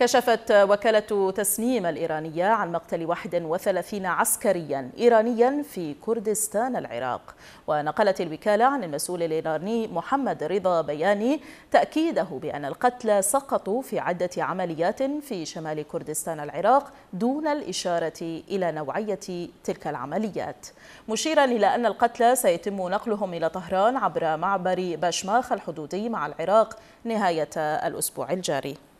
كشفت وكالة تسنيم الإيرانية عن مقتل 31 عسكريا إيرانيا في كردستان العراق ونقلت الوكالة عن المسؤول الإيراني محمد رضا بياني تأكيده بأن القتلى سقطوا في عدة عمليات في شمال كردستان العراق دون الإشارة إلى نوعية تلك العمليات مشيرا إلى أن القتلى سيتم نقلهم إلى طهران عبر معبر بشماخ الحدودي مع العراق نهاية الأسبوع الجاري